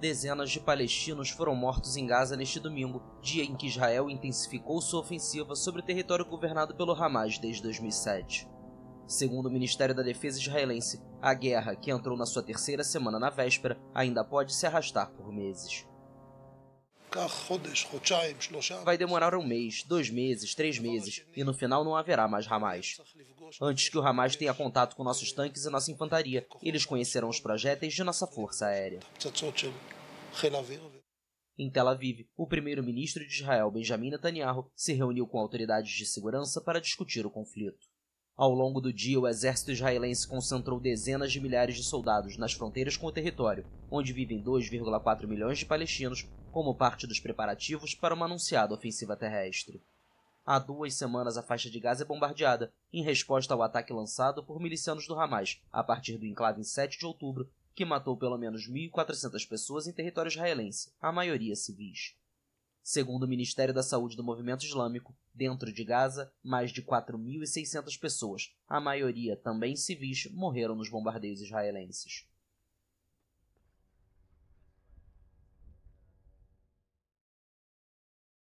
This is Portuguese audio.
Dezenas de palestinos foram mortos em Gaza neste domingo, dia em que Israel intensificou sua ofensiva sobre o território governado pelo Hamas desde 2007. Segundo o Ministério da Defesa israelense, a guerra, que entrou na sua terceira semana na véspera, ainda pode se arrastar por meses. Vai demorar um mês, dois meses, três meses, e no final não haverá mais Hamas antes que o Hamas tenha contato com nossos tanques e nossa infantaria. Eles conhecerão os projéteis de nossa força aérea. Em Tel Aviv, o primeiro-ministro de Israel, Benjamin Netanyahu, se reuniu com autoridades de segurança para discutir o conflito. Ao longo do dia, o exército israelense concentrou dezenas de milhares de soldados nas fronteiras com o território, onde vivem 2,4 milhões de palestinos, como parte dos preparativos para uma anunciada ofensiva terrestre. Há duas semanas, a faixa de Gaza é bombardeada em resposta ao ataque lançado por milicianos do Hamas a partir do enclave em 7 de outubro, que matou pelo menos 1.400 pessoas em território israelense, a maioria civis. Segundo o Ministério da Saúde do Movimento Islâmico, dentro de Gaza, mais de 4.600 pessoas, a maioria também civis, morreram nos bombardeios israelenses.